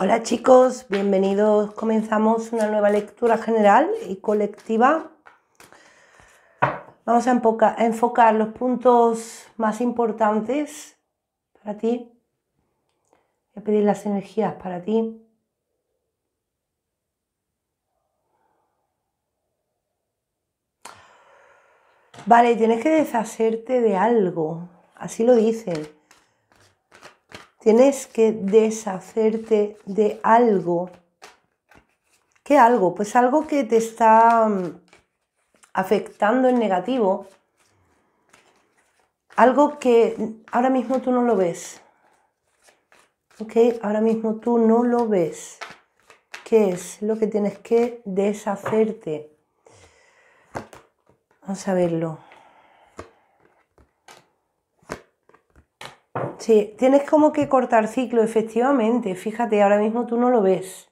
Hola chicos, bienvenidos. Comenzamos una nueva lectura general y colectiva. Vamos a, enfocar, los puntos más importantes para ti. Voy a pedir las energías para ti. Vale, tienes que deshacerte de algo. Así lo dice. Tienes que deshacerte de algo. ¿Qué algo? Pues algo que te está mm, afectando en negativo. Algo que ahora mismo tú no lo ves. ¿Ok? Ahora mismo tú no lo ves. ¿Qué es lo que tienes que deshacerte? Vamos a verlo. tienes como que cortar ciclo, efectivamente. Fíjate, ahora mismo tú no lo ves.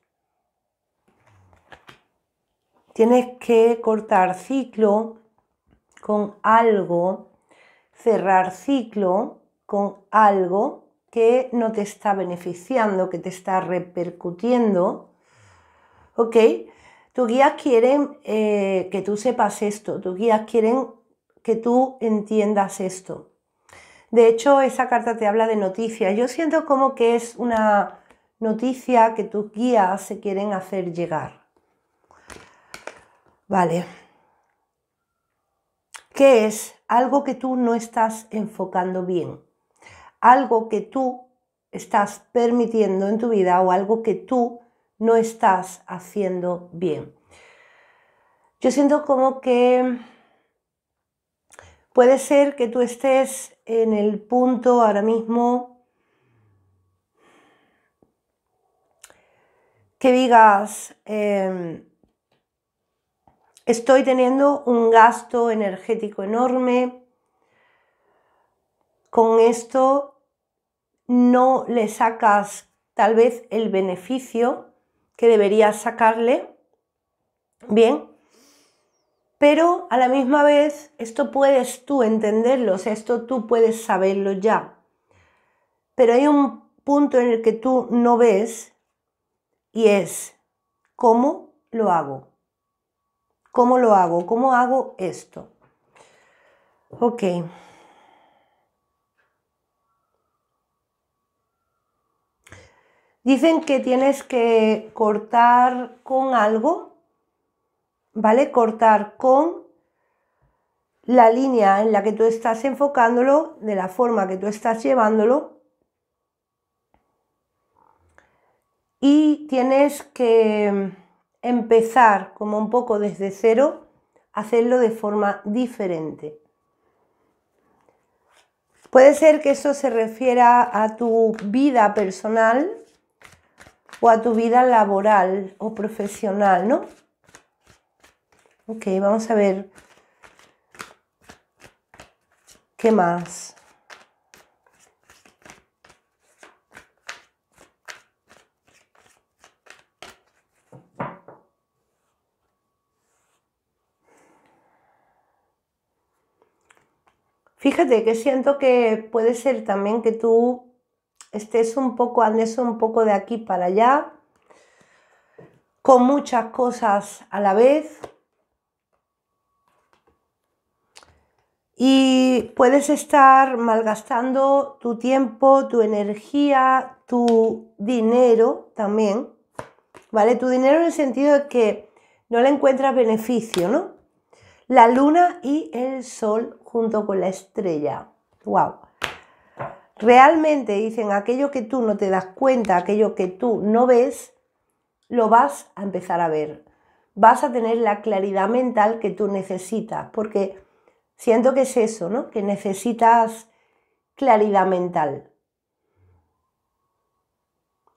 Tienes que cortar ciclo con algo, cerrar ciclo con algo que no te está beneficiando, que te está repercutiendo. ¿Ok? Tus guías quieren eh, que tú sepas esto, tus guías quieren que tú entiendas esto. De hecho, esa carta te habla de noticias. Yo siento como que es una noticia que tus guías se quieren hacer llegar. Vale. ¿Qué es? Algo que tú no estás enfocando bien. Algo que tú estás permitiendo en tu vida o algo que tú no estás haciendo bien. Yo siento como que Puede ser que tú estés en el punto ahora mismo que digas, em, estoy teniendo un gasto energético enorme, con esto no le sacas tal vez el beneficio que deberías sacarle, bien, pero a la misma vez, esto puedes tú entenderlo, o sea, esto tú puedes saberlo ya. Pero hay un punto en el que tú no ves y es, ¿cómo lo hago? ¿Cómo lo hago? ¿Cómo hago esto? Ok. Dicen que tienes que cortar con algo ¿vale? Cortar con la línea en la que tú estás enfocándolo, de la forma que tú estás llevándolo. Y tienes que empezar como un poco desde cero, hacerlo de forma diferente. Puede ser que eso se refiera a tu vida personal o a tu vida laboral o profesional, ¿no? Ok, vamos a ver qué más. Fíjate que siento que puede ser también que tú estés un poco, andes un poco de aquí para allá, con muchas cosas a la vez, y puedes estar malgastando tu tiempo, tu energía, tu dinero también, ¿vale? Tu dinero en el sentido de que no le encuentras beneficio, ¿no? La luna y el sol junto con la estrella. ¡Wow! Realmente dicen aquello que tú no te das cuenta, aquello que tú no ves, lo vas a empezar a ver. Vas a tener la claridad mental que tú necesitas, porque Siento que es eso, ¿no? Que necesitas claridad mental.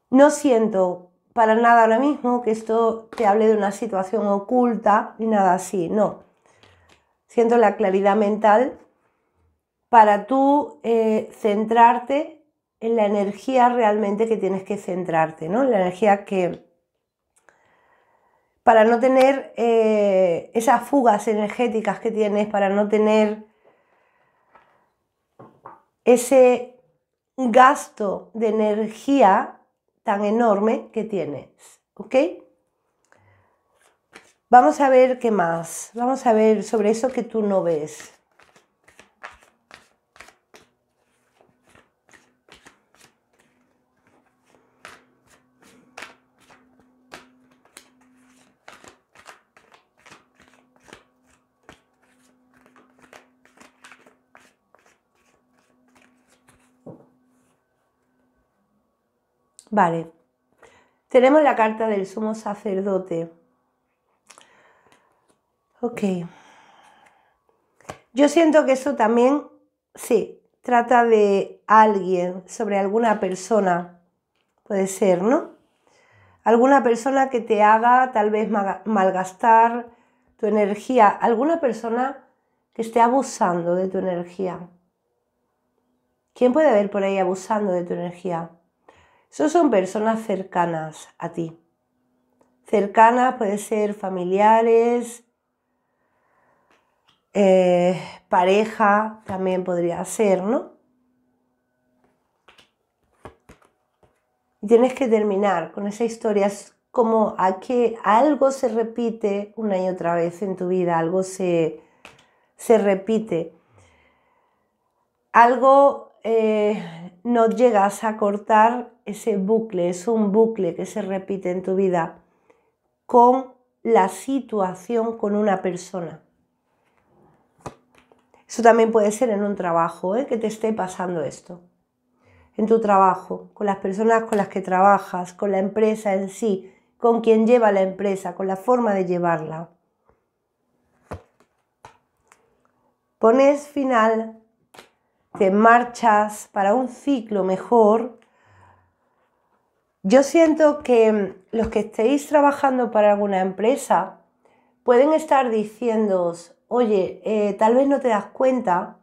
No siento para nada ahora mismo que esto te hable de una situación oculta ni nada así, no. Siento la claridad mental para tú eh, centrarte en la energía realmente que tienes que centrarte, ¿no? La energía que, para no tener eh, esas fugas energéticas que tienes, para no tener ese gasto de energía tan enorme que tienes. ¿Ok? Vamos a ver qué más. Vamos a ver sobre eso que tú no ves. Vale, tenemos la carta del sumo sacerdote. Ok. Yo siento que eso también, sí, trata de alguien, sobre alguna persona, puede ser, ¿no? Alguna persona que te haga tal vez malgastar tu energía, alguna persona que esté abusando de tu energía. ¿Quién puede haber por ahí abusando de tu energía? Eso son personas cercanas a ti. Cercanas puede ser familiares, eh, pareja también podría ser, ¿no? Y tienes que terminar con esa historia. Es como a que algo se repite una y otra vez en tu vida, algo se, repite. Algo eh, no llegas a cortar ese bucle, es un bucle que se repite en tu vida con la situación con una persona. Eso también puede ser en un trabajo, ¿eh? que te esté pasando esto. En tu trabajo, con las personas con las que trabajas, con la empresa en sí, con quien lleva la empresa, con la forma de llevarla. Pones final, te marchas para un ciclo mejor yo siento que mm, los que estéis trabajando para alguna empresa pueden estar diciéndoos, oye, eh, tal vez no te das cuenta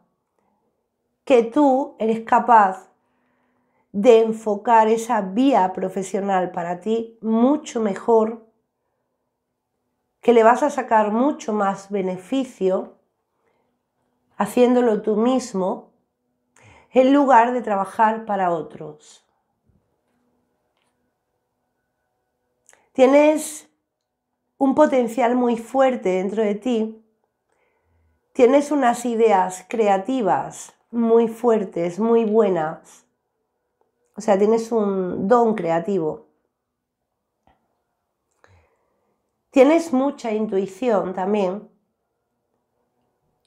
que tú eres capaz de enfocar esa vía profesional para ti mucho mejor, que le vas a sacar mucho más beneficio haciéndolo tú mismo, en lugar de trabajar para otros. Tienes un potencial muy fuerte dentro de ti. Tienes unas ideas creativas muy fuertes, muy buenas. O sea, tienes un don creativo. Tienes mucha intuición también.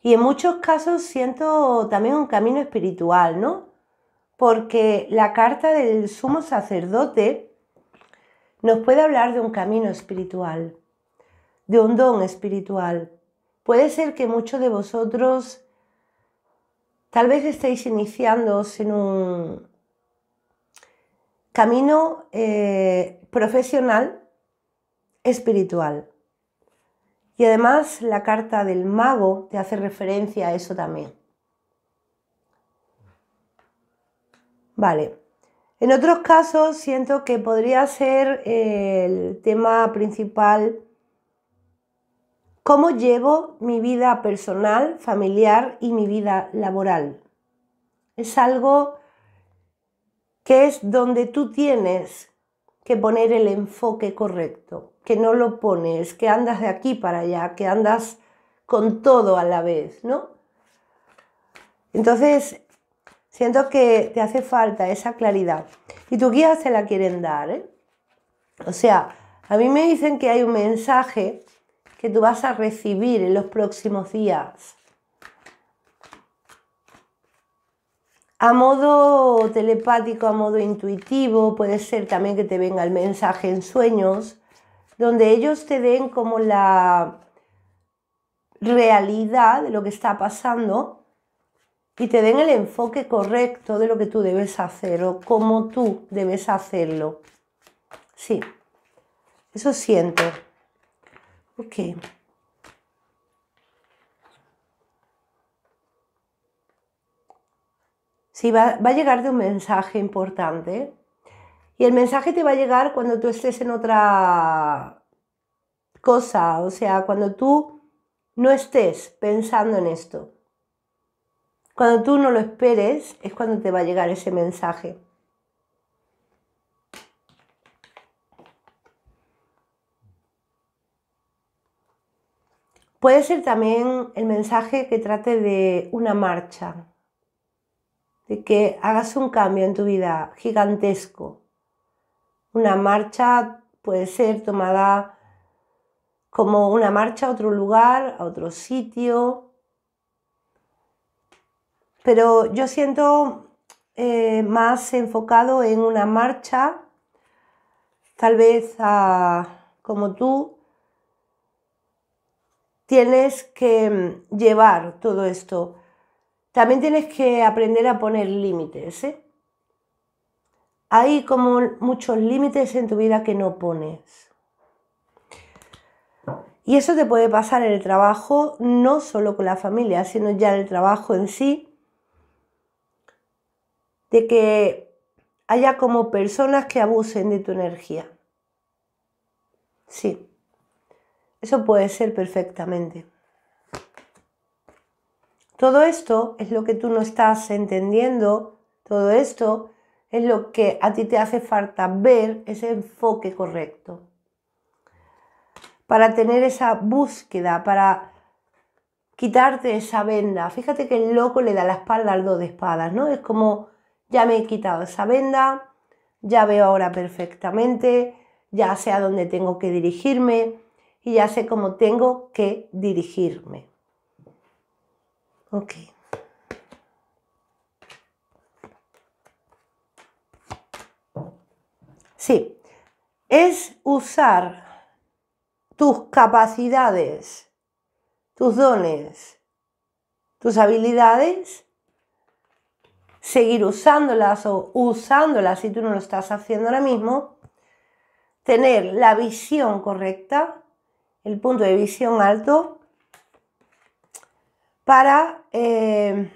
Y en muchos casos siento también un camino espiritual, ¿no? Porque la carta del sumo sacerdote nos puede hablar de un camino espiritual, de un don espiritual. Puede ser que muchos de vosotros tal vez estéis iniciándoos en un camino eh, profesional espiritual. Y además la carta del mago te hace referencia a eso también. Vale. En otros casos siento que podría ser eh, el tema principal cómo llevo mi vida personal, familiar y mi vida laboral. Es algo que es donde tú tienes que poner el enfoque correcto, que no lo pones, que andas de aquí para allá, que andas con todo a la vez, ¿no? Entonces, Siento que te hace falta esa claridad. Y tu guía se la quieren dar, ¿eh? O sea, a mí me dicen que hay un mensaje que tú vas a recibir en los próximos días. A modo telepático, a modo intuitivo, puede ser también que te venga el mensaje en sueños, donde ellos te den como la realidad de lo que está pasando y te den el enfoque correcto de lo que tú debes hacer o cómo tú debes hacerlo. Sí, eso siento. Ok. Sí, va, va a de un mensaje importante. Y el mensaje te va a llegar cuando tú estés en otra cosa, o sea, cuando tú no estés pensando en esto cuando tú no lo esperes es cuando te va a llegar ese mensaje. Puede ser también el mensaje que trate de una marcha, de que hagas un cambio en tu vida gigantesco. Una marcha puede ser tomada como una marcha a otro lugar, a otro sitio, pero yo siento eh, más enfocado en una marcha, tal vez ah, como tú, tienes que mm, llevar todo esto. También tienes que aprender a poner límites. ¿eh? Hay como muchos límites en tu vida que no pones. Y eso te puede pasar en el trabajo, no solo con la familia, sino ya en el trabajo en sí de que haya como personas que abusen de tu energía. Sí, eso puede ser perfectamente. Todo esto es lo que tú no estás entendiendo, todo esto es lo que a ti te hace falta ver ese enfoque correcto. Para tener esa búsqueda, para quitarte esa venda. Fíjate que el loco le da la espalda al dos de espadas, ¿no? Es como ya me he quitado esa venda, ya veo ahora perfectamente, ya sé a dónde tengo que dirigirme y ya sé cómo tengo que dirigirme. Ok. Sí, es usar tus capacidades, tus dones, tus habilidades seguir usándolas o usándolas si tú no lo estás haciendo ahora mismo, tener la visión correcta, el punto de visión alto, para eh,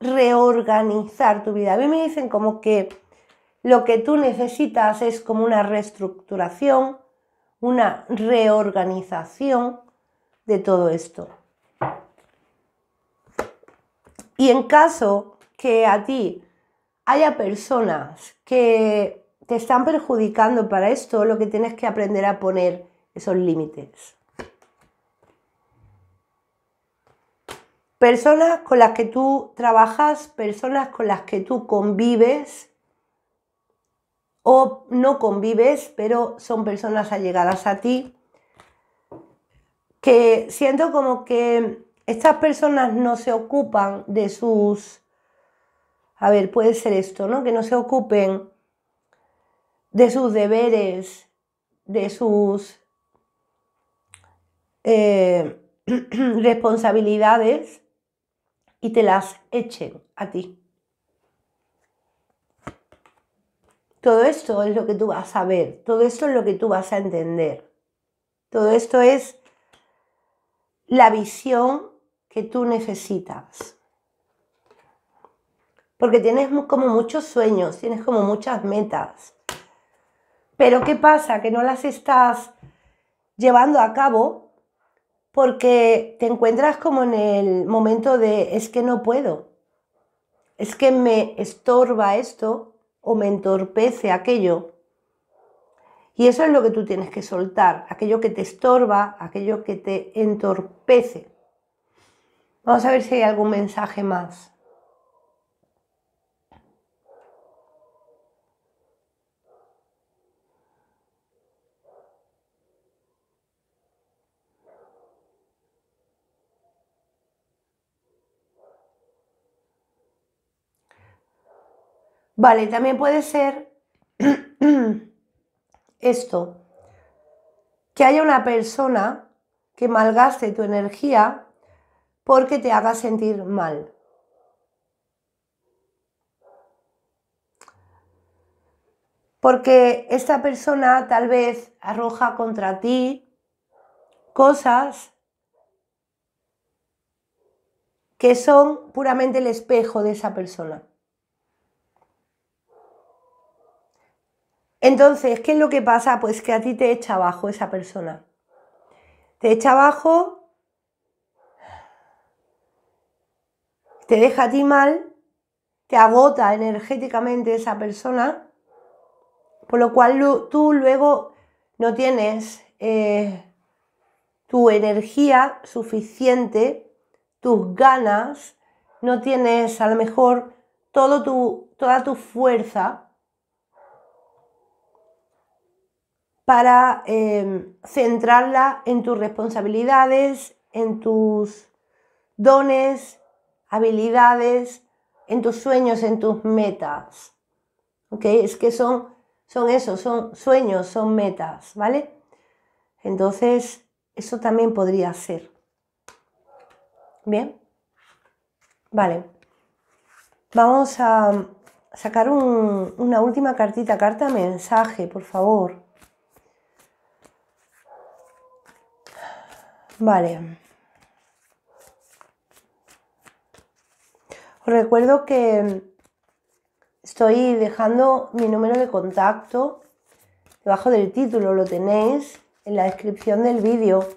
reorganizar tu vida. A mí me dicen como que lo que tú necesitas es como una reestructuración, una reorganización de todo esto. Y en caso que a ti haya personas que te están perjudicando para esto, lo que tienes que aprender a poner esos límites. Personas con las que tú trabajas, personas con las que tú convives o no convives, pero son personas allegadas a ti, que siento como que estas personas no se ocupan de sus a ver, puede ser esto, ¿no? Que no se ocupen de sus deberes, de sus eh, responsabilidades y te las echen a ti. Todo esto es lo que tú vas a ver, todo esto es lo que tú vas a entender. Todo esto es la visión que tú necesitas porque tienes como muchos sueños, tienes como muchas metas. Pero ¿qué pasa? Que no las estás llevando a cabo porque te encuentras como en el momento de es que no puedo, es que me estorba esto o me entorpece aquello. Y eso es lo que tú tienes que soltar, aquello que te estorba, aquello que te entorpece. Vamos a ver si hay algún mensaje más. Vale, también puede ser esto, que haya una persona que malgaste tu energía porque te haga sentir mal. Porque esta persona tal vez arroja contra ti cosas que son puramente el espejo de esa persona. Entonces, ¿qué es lo que pasa? Pues que a ti te echa abajo esa persona. Te echa abajo, te deja a ti mal, te agota energéticamente esa persona, por lo cual tú luego no tienes eh, tu energía suficiente, tus ganas, no tienes a lo mejor toda tu fuerza para em, centrarla en tus responsabilidades, en tus dones, habilidades, en tus sueños, en tus metas. ¿Ok? Es que son, son eso, son sueños, son metas, ¿vale? Entonces, eso también podría ser. Bien. Vale. Vamos a sacar una última cartita, carta mensaje, por favor. Vale. Os recuerdo que estoy dejando mi número de contacto debajo del título, lo tenéis en la descripción del vídeo.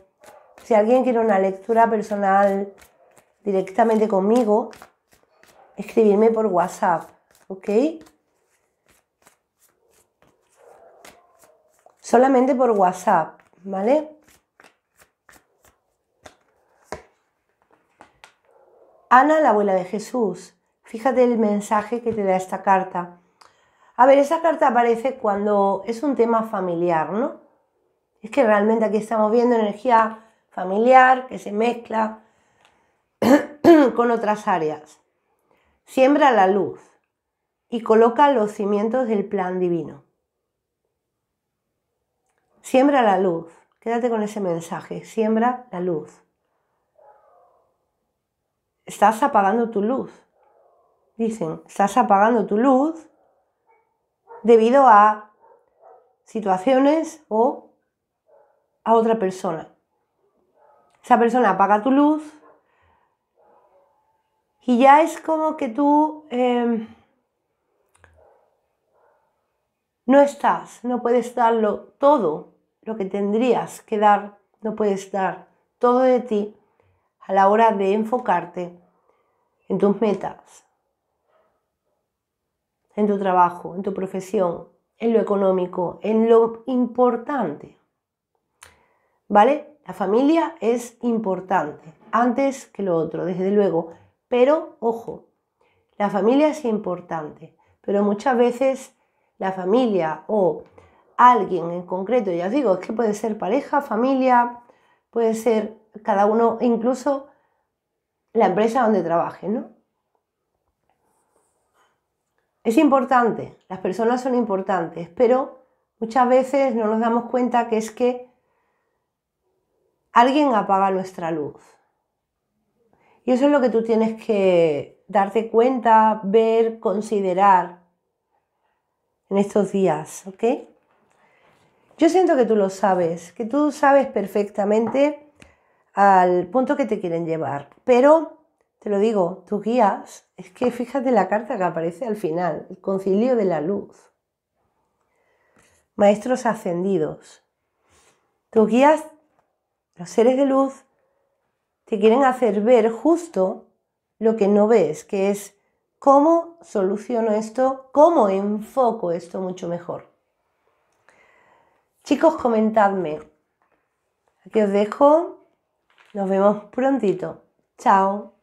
Si alguien quiere una lectura personal directamente conmigo, escribirme por WhatsApp, ¿ok? Solamente por WhatsApp, ¿vale? Ana, la abuela de Jesús. Fíjate el mensaje que te da esta carta. A ver, esa carta aparece cuando es un tema familiar, ¿no? Es que realmente aquí estamos viendo energía familiar que se mezcla con otras áreas. Siembra la luz y coloca los cimientos del plan divino. Siembra la luz. Quédate con ese mensaje. Siembra la luz estás apagando tu luz. Dicen, estás apagando tu luz debido a situaciones o a otra persona. Esa persona apaga tu luz y ya es como que tú em, no estás, no puedes darlo todo lo que tendrías que dar, no puedes dar todo de ti a la hora de enfocarte en tus metas, en tu trabajo, en tu profesión, en lo económico, en lo importante. ¿Vale? La familia es importante, antes que lo otro, desde luego. Pero, ojo, la familia es importante, pero muchas veces la familia o alguien en concreto, ya os digo, es que puede ser pareja, familia, puede ser cada uno, incluso la empresa donde trabaje, ¿no? Es importante, las personas son importantes, pero muchas veces no nos damos cuenta que es que alguien apaga nuestra luz. Y eso es lo que tú tienes que darte cuenta, ver, considerar en estos días, ¿ok? Yo siento que tú lo sabes, que tú sabes perfectamente al punto que te quieren llevar. Pero, te lo digo, tus guías, es que fíjate la carta que aparece al final, el concilio de la luz. Maestros ascendidos. Tus guías, los seres de luz, te quieren hacer ver justo lo que no ves, que es cómo soluciono esto, cómo enfoco esto mucho mejor. Chicos, comentadme. Aquí os dejo nos vemos prontito. Chao.